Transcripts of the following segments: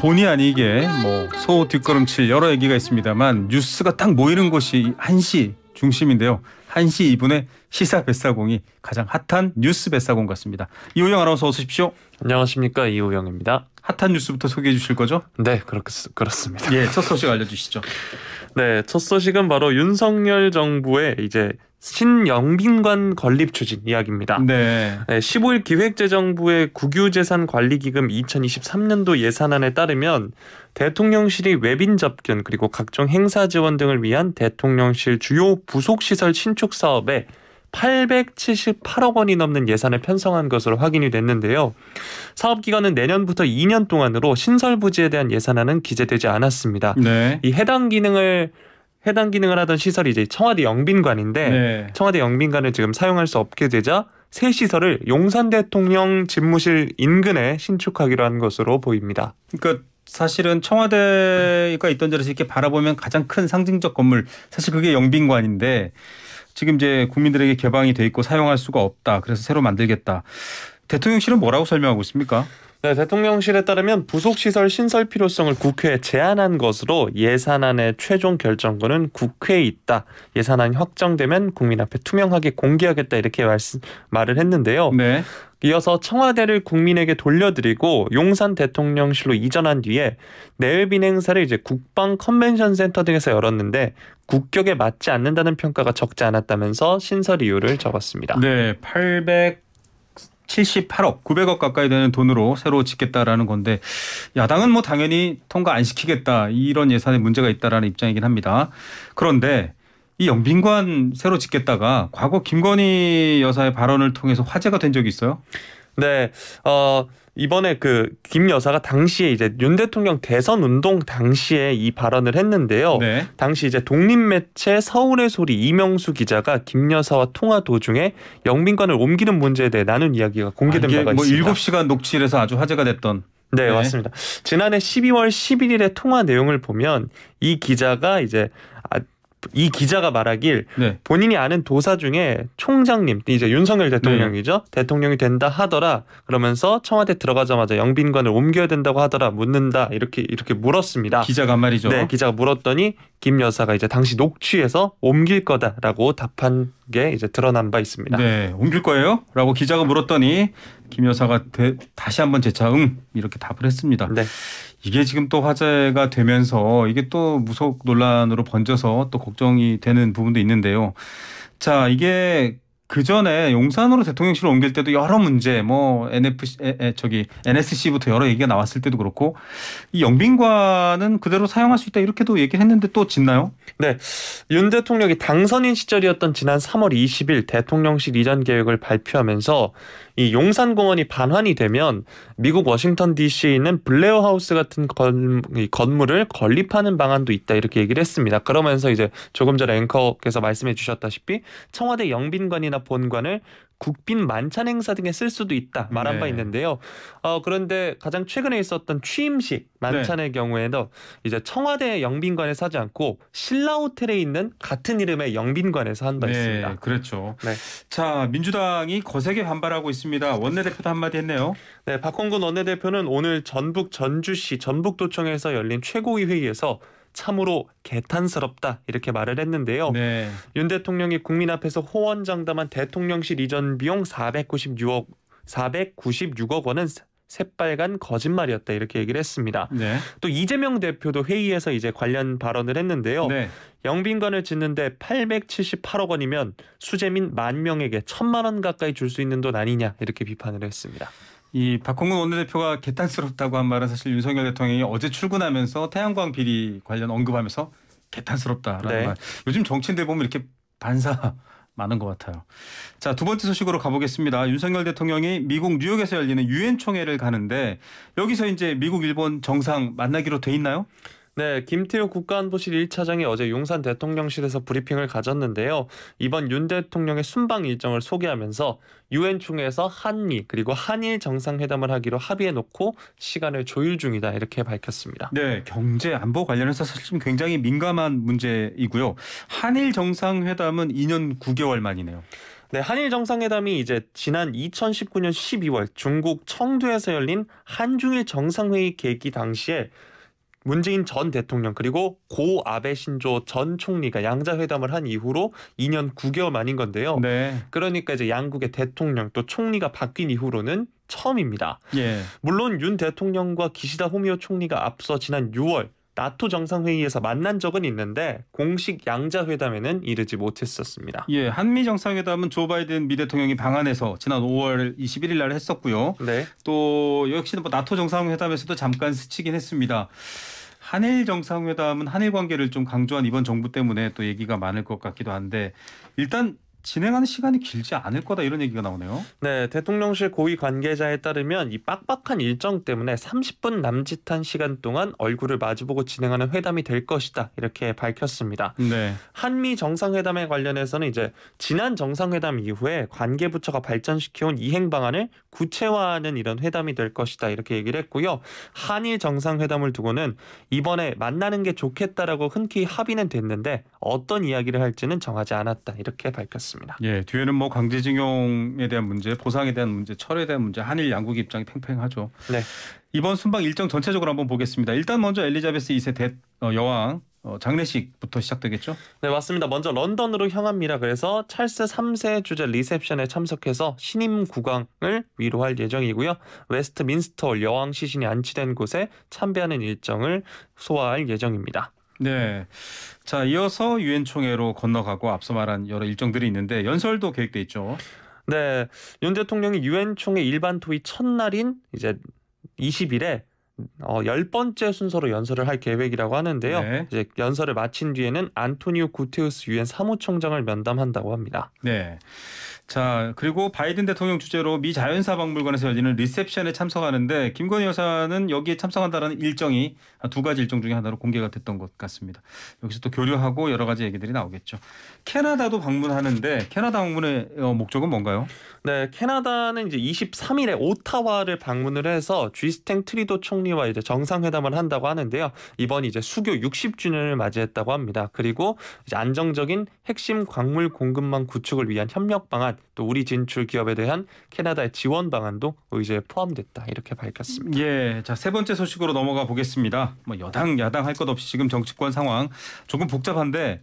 본의 아니게 뭐 소 뒷걸음칠 여러 얘기가 있습니다만 뉴스가 딱 모이는 곳이 한시 중심인데요. 한시이분의 시사 뱃사공이 가장 핫한 뉴스 뱃사공 같습니다. 이호영 아나운서 어서 오십시오. 안녕하십니까 이호영입니다. 핫한 뉴스부터 소개해 주실 거죠? 네 그렇, 그렇습니다. 예, 첫 소식 알려주시죠. 네, 첫 소식은 바로 윤석열 정부의 이제 신영빈관 건립 추진 이야기입니다. 네. 네 15일 기획재정부의 국유재산관리기금 2023년도 예산안에 따르면 대통령실이 외빈 접견 그리고 각종 행사 지원 등을 위한 대통령실 주요 부속시설 신축 사업에 878억 원이 넘는 예산을 편성한 것으로 확인이 됐는데요. 사업 기간은 내년부터 2년 동안으로 신설 부지에 대한 예산안은 기재되지 않았습니다. 네. 이 해당 기능을 해당 기능을 하던 시설이 이제 청와대 영빈관인데 네. 청와대 영빈관을 지금 사용할 수 없게 되자 새 시설을 용산 대통령 집무실 인근에 신축하기로 한 것으로 보입니다. 그러니까 사실은 청와대가 있던 자리에서 이렇게 바라보면 가장 큰 상징적 건물 사실 그게 영빈관인데 지금 이제 국민들에게 개방이 돼 있고 사용할 수가 없다. 그래서 새로 만들겠다. 대통령실은 뭐라고 설명하고 있습니까? 네, 대통령실에 따르면 부속시설 신설 필요성을 국회에 제안한 것으로 예산안의 최종 결정권은 국회에 있다. 예산안이 확정되면 국민 앞에 투명하게 공개하겠다 이렇게 말씀, 말을 했는데요. 네. 이어서 청와대를 국민에게 돌려드리고 용산 대통령실로 이전한 뒤에 내일빈 행사를 이제 국방 컨벤션 센터 등에서 열었는데 국격에 맞지 않는다는 평가가 적지 않았다면서 신설 이유를 적었습니다. 네, 800 78억 900억 가까이 되는 돈으로 새로 짓겠다라는 건데 야당은 뭐 당연히 통과 안 시키겠다 이런 예산에 문제가 있다라는 입장이긴 합니다. 그런데 이 영빈관 새로 짓겠다가 과거 김건희 여사의 발언을 통해서 화제가 된 적이 있어요? 네. 어, 이번에 그 김 여사가 당시에 이제 윤 대통령 대선 운동 당시에 이 발언을 했는데요. 네. 당시 이제 독립매체 서울의 소리 이명수 기자가 김 여사와 통화 도중에 영빈관을 옮기는 문제에 대해 나눈 이야기가 공개된 아, 바가 뭐 있습니다. 뭐 7시간 녹취해서 아주 화제가 됐던 네, 네, 맞습니다. 지난해 12월 11일에 통화 내용을 보면 이 기자가 이제 이 기자가 말하길 네. 본인이 아는 도사 중에 총장님 이제 윤석열 네. 대통령이죠 네. 대통령이 된다 하더라 그러면서 청와대 들어가자마자 영빈관을 옮겨야 된다고 하더라 묻는다 이렇게 이렇게 물었습니다 기자가 말이죠 네 기자가 물었더니 김 여사가 이제 당시 녹취해서 옮길 거다라고 답한 게 이제 드러난 바 있습니다 네 옮길 거예요라고 기자가 물었더니 김 여사가 되, 다시 한번 재차 응 이렇게 답을 했습니다. 네. 이게 지금 또 화제가 되면서 이게 또 무속 논란으로 번져서 또 걱정이 되는 부분도 있는데요. 자 이게 그 전에 용산으로 대통령실 옮길 때도 여러 문제, 뭐 NFC 에, 에, 저기 NSC부터 여러 얘기가 나왔을 때도 그렇고 이 영빈관은 그대로 사용할 수 있다 이렇게도 얘기했는데 또 짓나요? 네, 윤 대통령이 당선인 시절이었던 지난 3월 20일 대통령실 이전 계획을 발표하면서 이 용산공원이 반환이 되면 미국 워싱턴 D.C.에 있는 블레어 하우스 같은 건, 건물을 건립하는 방안도 있다 이렇게 얘기를 했습니다. 그러면서 이제 조금 전에 앵커께서 말씀해주셨다시피 청와대 영빈관이나 본관을 국빈 만찬 행사 등에 쓸 수도 있다 말한 네. 바 있는데요. 어, 그런데 가장 최근에 있었던 취임식 만찬의 네. 경우에도 이제 청와대 영빈관에서 하지 않고 신라 호텔에 있는 같은 이름의 영빈관에서 한다 네, 했습니다. 그렇죠. 네. 자 민주당이 거세게 반발하고 있습니다. 원내대표도 한마디 했네요. 네, 박홍근 원내대표는 오늘 전북 전주시 전북도청에서 열린 최고위 회의에서 참으로 개탄스럽다 이렇게 말을 했는데요. 네. 윤 대통령이 국민 앞에서 호언장담한 대통령실 이전 비용 496억 496억 원은 새빨간 거짓말이었다 이렇게 얘기를 했습니다. 네. 또 이재명 대표도 회의에서 이제 관련 발언을 했는데요. 네. 영빈관을 짓는데 878억 원이면 수재민 만 명에게 천만 원 가까이 줄 수 있는 돈 아니냐 이렇게 비판을 했습니다. 이 박홍근 원내대표가 개탄스럽다고 한 말은 사실 윤석열 대통령이 어제 출근하면서 태양광 비리 관련 언급하면서 개탄스럽다라는 네. 말. 요즘 정치인들 보면 이렇게 반사 많은 것 같아요. 자, 두 번째 소식으로 가보겠습니다. 윤석열 대통령이 미국 뉴욕에서 열리는 유엔 총회를 가는데 여기서 이제 미국 일본 정상 만나기로 돼 있나요? 네, 김태우 국가안보실 1차장이 어제 용산 대통령실에서 브리핑을 가졌는데요. 이번 윤 대통령의 순방 일정을 소개하면서 유엔 총회에서 한미 그리고 한일 정상회담을 하기로 합의해 놓고 시간을 조율 중이다 이렇게 밝혔습니다. 네, 경제 안보 관련해서 사실 굉장히 민감한 문제이고요. 한일 정상회담은 2년 9개월 만이네요. 네, 한일 정상회담이 이제 지난 2019년 12월 중국 청두에서 열린 한중일 정상회의 계기 당시에 문재인 전 대통령 그리고 고 아베 신조 전 총리가 양자 회담을 한 이후로 2년 9개월 만인 건데요. 네. 그러니까 이제 양국의 대통령 또 총리가 바뀐 이후로는 처음입니다. 예. 물론 윤 대통령과 기시다 호미오 총리가 앞서 지난 6월 나토 정상회의에서 만난 적은 있는데 공식 양자회담에는 이르지 못했었습니다. 예, 한미 정상회담은 조 바이든 미 대통령이 방한해서 지난 5월 21일 날 했었고요. 네. 또 역시 뭐 나토 정상회담에서도 잠깐 스치긴 했습니다. 한일 정상회담은 한일 관계를 좀 강조한 이번 정부 때문에 또 얘기가 많을 것 같기도 한데 일단 진행하는 시간이 길지 않을 거다 이런 얘기가 나오네요. 네, 대통령실 고위 관계자에 따르면 이 빡빡한 일정 때문에 30분 남짓한 시간 동안 얼굴을 마주보고 진행하는 회담이 될 것이다 이렇게 밝혔습니다. 네. 한미 정상회담에 관련해서는 이제 지난 정상회담 이후에 관계부처가 발전시켜온 이행 방안을 구체화하는 이런 회담이 될 것이다 이렇게 얘기를 했고요. 한일 정상회담을 두고는 이번에 만나는 게 좋겠다라고 흔쾌히 합의는 됐는데 어떤 이야기를 할지는 정하지 않았다 이렇게 밝혔습니다. 있습니다. 예, 뒤에는 뭐 강제징용에 대한 문제, 보상에 대한 문제, 철에 대한 문제, 한일 양국 입장이 팽팽하죠. 네. 이번 순방 일정 전체적으로 한번 보겠습니다. 일단 먼저 엘리자베스 2세 대, 어, 여왕 어, 장례식부터 시작되겠죠? 네 맞습니다. 먼저 런던으로 향합니다. 그래서 찰스 3세 주제 리셉션에 참석해서 신임 국왕을 위로할 예정이고요. 웨스트민스터 여왕 시신이 안치된 곳에 참배하는 일정을 소화할 예정입니다. 네. 자, 이어서 유엔 총회로 건너가고 앞서 말한 여러 일정들이 있는데 연설도 계획돼 있죠. 네. 윤 대통령이 유엔 총회 일반 토의 첫날인 이제 20일에 어, 열 번째 순서로 연설을 할 계획이라고 하는데요. 네. 이제 연설을 마친 뒤에는 안토니오 구테우스 유엔 사무총장을 면담한다고 합니다. 네. 자, 그리고 바이든 대통령 주재로 미 자연사박물관에서 열리는 리셉션에 참석하는데 김건희 여사는 여기에 참석한다라는 일정이 두 가지 일정 중에 하나로 공개가 됐던 것 같습니다. 여기서 또 교류하고 여러 가지 얘기들이 나오겠죠. 캐나다도 방문하는데 캐나다 방문의 어, 목적은 뭔가요? 네, 캐나다는 이제 23일에 오타와를 방문을 해서 쥐스탱 트리도 총리와 이제 정상회담을 한다고 하는데요. 이번 이제 수교 60주년을 맞이했다고 합니다. 그리고 이제 안정적인 핵심 광물 공급망 구축을 위한 협력 방안, 또 우리 진출 기업에 대한 캐나다의 지원 방안도 의제에 포함됐다 이렇게 밝혔습니다. 예, 자세 번째 소식으로 넘어가 보겠습니다. 뭐 여당 야당 할 것 없이 지금 정치권 상황 조금 복잡한데.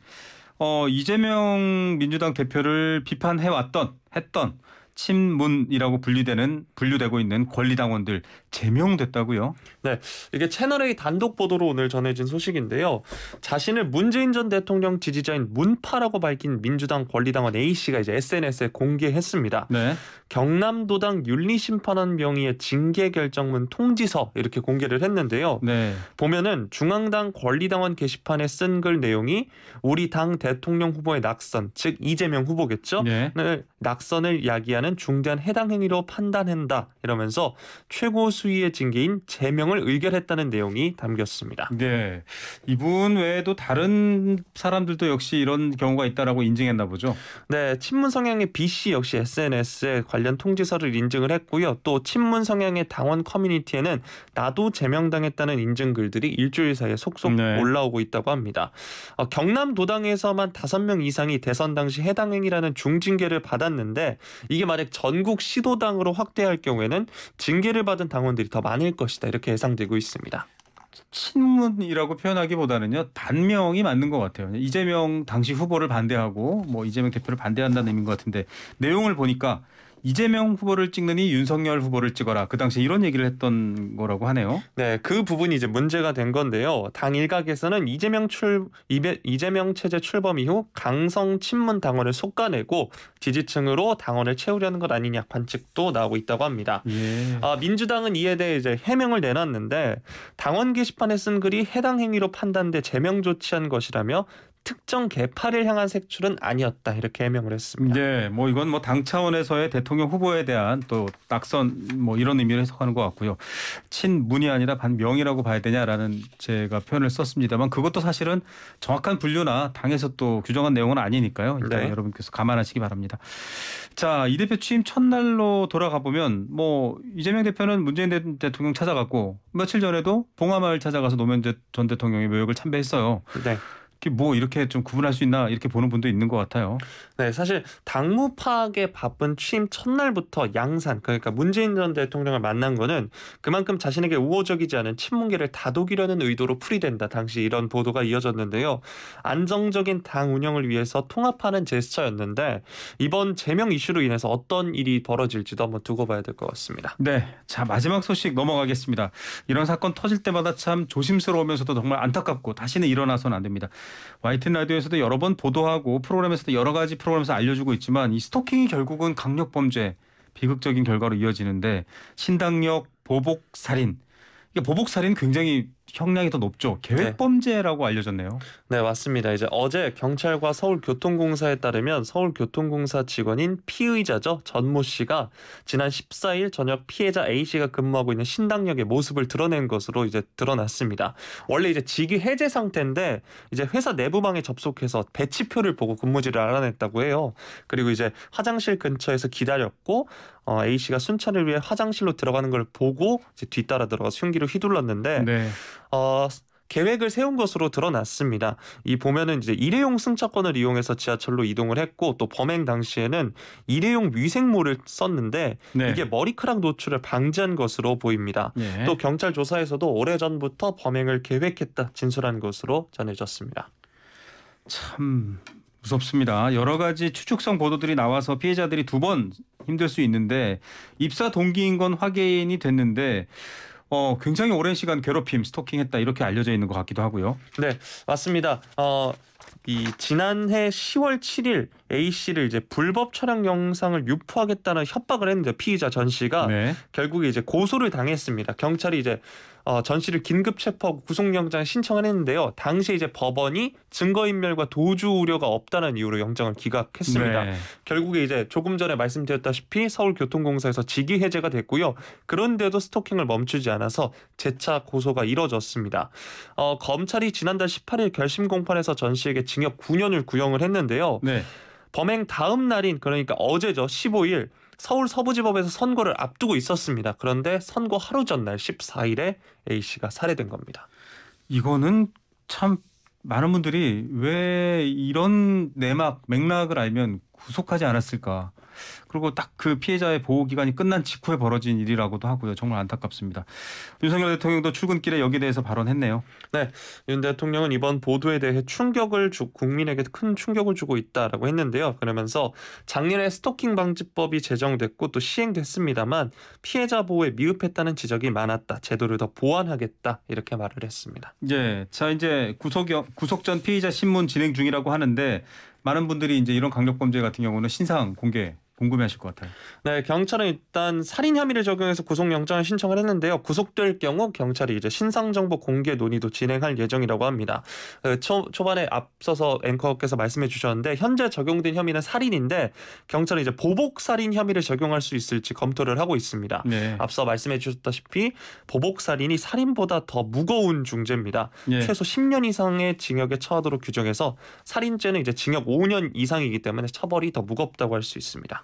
어, 이재명 민주당 대표를 비판해 왔던 했던 친문이라고 분리되는 분류되고 있는 권리당원들 제명됐다고요? 네, 이게 채널 A 단독 보도로 오늘 전해진 소식인데요. 자신을 문재인 전 대통령 지지자인 문파라고 밝힌 민주당 권리당원 A 씨가 이제 SNS에 공개했습니다. 네. 경남도당 윤리심판원 명의의 징계 결정문 통지서 이렇게 공개를 했는데요. 네. 보면은 중앙당 권리당원 게시판에 쓴 글 내용이 우리 당 대통령 후보의 낙선, 즉 이재명 후보겠죠? 네. 낙선을 야기하는 범죄는 중대한 해당 행위로 판단한다 이러면서 최고 수위의 징계인 제명을 의결했다는 내용이 담겼습니다. 네, 이분 외에도 다른 사람들도 역시 이런 경우가 있다라고 인증했나 보죠. 네, 친문 성향의 B 씨 역시 SNS에 관련 통지서를 인증을 했고요. 또 친문 성향의 당원 커뮤니티에는 나도 제명당했다는 인증 글들이 일주일 사이에 속속 네. 올라오고 있다고 합니다. 어, 경남 도당에서만 5명 이상이 대선 당시 해당 행위라는 중징계를 받았는데 이게 마 말액 전국 시도당으로 확대할 경우에는 징계를 받은 당원들이 더 많을 것이다 이렇게 예상되고 있습니다. 친문이라고 표현하기보다는요 단명이 맞는 것 같아요. 이재명 당시 후보를 반대하고 뭐 이재명 대표를 반대한다는 의미인 것 같은데 내용을 보니까 이재명 후보를 찍느니 윤석열 후보를 찍어라. 그 당시 에 이런 얘기를 했던 거라고 하네요. 네, 그 부분이 이제 문제가 된 건데요. 당 일각에서는 이재명 출 이재명 이 체제 출범 이후 강성 친문 당원을 속가내고 지지층으로 당원을 채우려는 것 아니냐 관측도 나오고 있다고 합니다. 예. 아, 민주당은 이에 대해 이제 해명을 내놨는데 당원 게시판에 쓴 글이 해당 행위로 판단돼 제명 조치한 것이라며 특정 개파를 향한 색출은 아니었다 이렇게 해명을 했습니다. 네, 뭐 이건 뭐 당 차원에서의 대통령 후보에 대한 또 낙선 뭐 이런 의미를 해석하는 것 같고요. 친문이 아니라 반명이라고 봐야 되냐라는 제가 표현을 썼습니다만 그것도 사실은 정확한 분류나 당에서 또 규정한 내용은 아니니까요. 일단 네. 여러분께서 감안하시기 바랍니다. 자, 이 대표 취임 첫날로 돌아가 보면 뭐 이재명 대표는 문재인 대통령 찾아갔고 며칠 전에도 봉하마을 찾아가서 노무현 전 대통령의 묘역을 참배했어요. 네. 뭐 이렇게 좀 구분할 수 있나 이렇게 보는 분도 있는 것 같아요. 네, 사실 당무 파악에 바쁜 취임 첫날부터 양산 그러니까 문재인 전 대통령을 만난 거는 그만큼 자신에게 우호적이지 않은 친문계를 다독이려는 의도로 풀이된다. 당시 이런 보도가 이어졌는데요. 안정적인 당 운영을 위해서 통합하는 제스처였는데 이번 제명 이슈로 인해서 어떤 일이 벌어질지도 한번 두고 봐야 될 것 같습니다. 네, 자 마지막 소식 넘어가겠습니다. 이런 사건 터질 때마다 참 조심스러우면서도 정말 안타깝고 다시는 일어나선안 됩니다. 와이 n 라디오에서도 여러 번 보도하고 프로그램에서도 여러 가지 프로그램에서 알려주고 있지만 이 스토킹이 결국은 강력 범죄 비극적인 결과로 이어지는데 신당역 보복 살인 이게 보복 살인 굉장히 형량이 더 높죠. 네. 계획 범죄라고 알려졌네요. 네, 맞습니다. 이제 어제 경찰과 서울교통공사에 따르면 서울교통공사 직원인 피의자죠. 전모 씨가 지난 14일 저녁 피해자 A 씨가 근무하고 있는 신당역의 모습을 드러낸 것으로 이제 드러났습니다. 원래 이제 직위 해제 상태인데 이제 회사 내부방에 접속해서 배치표를 보고 근무지를 알아냈다고 해요. 그리고 이제 화장실 근처에서 기다렸고 어, A 씨가 순찰을 위해 화장실로 들어가는 걸 보고 이제 뒤따라 들어가서 흉기를 휘둘렀는데 네. 어, 계획을 세운 것으로 드러났습니다. 이 보면은 이제 일회용 승차권을 이용해서 지하철로 이동을 했고 또 범행 당시에는 일회용 위생모를 썼는데 네. 이게 머리카락 노출을 방지한 것으로 보입니다. 네. 또 경찰 조사에서도 오래전부터 범행을 계획했다 진술한 것으로 전해졌습니다. 참 무섭습니다. 여러 가지 추측성 보도들이 나와서 피해자들이 두 번 힘들 수 있는데 입사 동기인 건 확인이 됐는데 어, 굉장히 오랜 시간 괴롭힘, 스토킹했다 이렇게 알려져 있는 것 같기도 하고요. 네, 맞습니다. 어, 이 지난해 10월 7일 A 씨를 이제 불법 촬영 영상을 유포하겠다는 협박을 했는데 피의자 전 씨가 네. 결국에 이제 고소를 당했습니다. 경찰이 이제 어, 전 씨를 긴급 체포하고 구속영장 신청을 했는데요. 당시 이제 법원이 증거인멸과 도주 우려가 없다는 이유로 영장을 기각했습니다. 네. 결국에 이제 조금 전에 말씀드렸다시피 서울교통공사에서 직위 해제가 됐고요. 그런데도 스토킹을 멈추지 않아서 재차 고소가 이뤄졌습니다. 어, 검찰이 지난달 18일 결심 공판에서 전씨 씨에게 징역 9년을 구형을 했는데요. 네. 범행 다음 날인 그러니까 어제죠. 15일 서울 서부지법에서 선거를 앞두고 있었습니다. 그런데 선거 하루 전날 14일에 A 씨가 살해된 겁니다. 이거는 참 많은 분들이 왜 이런 내막 맥락을 알면 구속하지 않았을까. 그리고 딱 그 피해자의 보호 기간이 끝난 직후에 벌어진 일이라고도 하고요. 정말 안타깝습니다. 윤석열 대통령도 출근길에 여기 대해서 발언했네요. 네, 윤 대통령은 이번 보도에 대해 충격을 주 국민에게 큰 충격을 주고 있다라고 했는데요. 그러면서 작년에 스토킹 방지법이 제정됐고 또 시행됐습니다만 피해자 보호에 미흡했다는 지적이 많았다. 제도를 더 보완하겠다 이렇게 말을 했습니다. 예, 자 이제 구속 구속 전 피의자 신문 진행 중이라고 하는데 많은 분들이 이제 이런 강력 범죄 같은 경우는 신상 공개 궁금해하실 것 같아요. 네, 경찰은 일단 살인 혐의를 적용해서 구속영장을 신청을 했는데요. 구속될 경우 경찰이 이제 신상정보 공개 논의도 진행할 예정이라고 합니다. 그 초, 초반에 앞서서 앵커께서 말씀해 주셨는데 현재 적용된 혐의는 살인인데 경찰은 이제 보복 살인 혐의를 적용할 수 있을지 검토를 하고 있습니다. 네. 앞서 말씀해 주셨다시피 보복 살인이 살인보다 더 무거운 중죄입니다. 네. 최소 10년 이상의 징역에 처하도록 규정해서 살인죄는 이제 징역 5년 이상이기 때문에 처벌이 더 무겁다고 할 수 있습니다.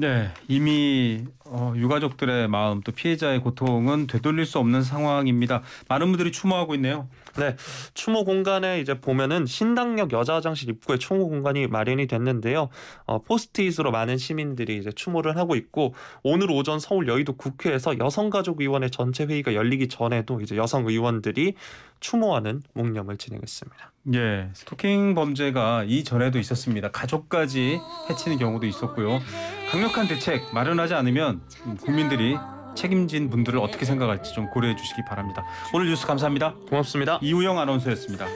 네, 이미 어, 유가족들의 마음 또 피해자의 고통은 되돌릴 수 없는 상황입니다. 많은 분들이 추모하고 있네요. 네, 추모 공간에 이제 보면은 신당역 여자 화장실 입구에 추모 공간이 마련이 됐는데요. 어, 포스트잇으로 많은 시민들이 이제 추모를 하고 있고 오늘 오전 서울 여의도 국회에서 여성가족위원회 전체 회의가 열리기 전에도 이제 여성 의원들이 추모하는 묵념을 진행했습니다. 예, 스토킹 범죄가 이전에도 있었습니다. 가족까지 해치는 경우도 있었고요. 강력 강력한 대책 마련하지 않으면 국민들이 책임진 분들을 어떻게 생각할지 좀 고려해 주시기 바랍니다. 오늘 뉴스 감사합니다. 고맙습니다. 이우영 아나운서였습니다.